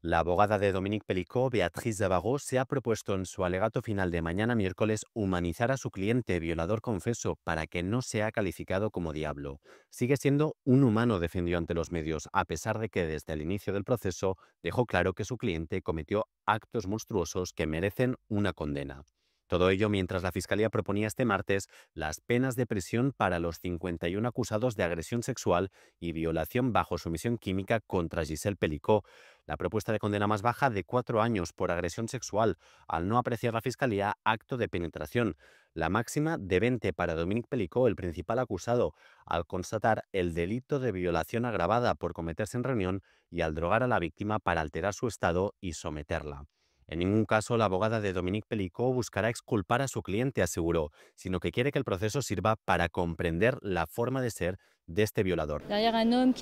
La abogada de Dominique Pellicot, Beatriz Zavagó, se ha propuesto en su alegato final de mañana miércoles humanizar a su cliente violador confeso para que no sea calificado como diablo. Sigue siendo un humano, defendió ante los medios, a pesar de que desde el inicio del proceso dejó claro que su cliente cometió actos monstruosos que merecen una condena. Todo ello mientras la Fiscalía proponía este martes las penas de prisión para los 51 acusados de agresión sexual y violación bajo sumisión química contra Giselle Pelicó. La propuesta de condena más baja de cuatro años por agresión sexual, al no apreciar la Fiscalía acto de penetración. La máxima de 20 para Dominique Pelicó, el principal acusado, al constatar el delito de violación agravada por cometerse en reunión y al drogar a la víctima para alterar su estado y someterla. En ningún caso, la abogada de Dominique Pellicot buscará exculpar a su cliente, aseguró, sino que quiere que el proceso sirva para comprender la forma de ser de este violador. Euh,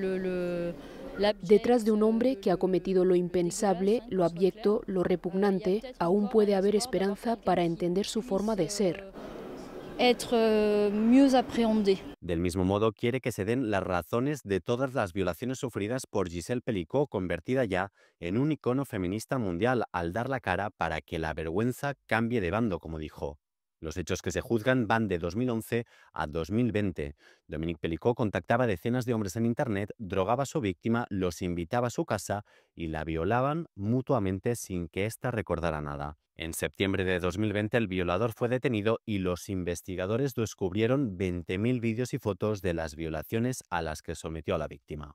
euh, Detrás de un hombre que ha cometido lo impensable, lo abyecto, lo repugnante, aún puede haber esperanza para entender su forma de ser, être euh, mieux Del mismo modo, quiere que se den las razones de todas las violaciones sufridas por Giselle Pellicot, convertida ya en un icono feminista mundial al dar la cara para que la vergüenza cambie de bando, como dijo. Los hechos que se juzgan van de 2011 a 2020. Dominique Pellicot contactaba decenas de hombres en Internet, drogaba a su víctima, los invitaba a su casa y la violaban mutuamente sin que ésta recordara nada. En septiembre de 2020 el violador fue detenido y los investigadores descubrieron 20.000 vídeos y fotos de las violaciones a las que sometió a la víctima.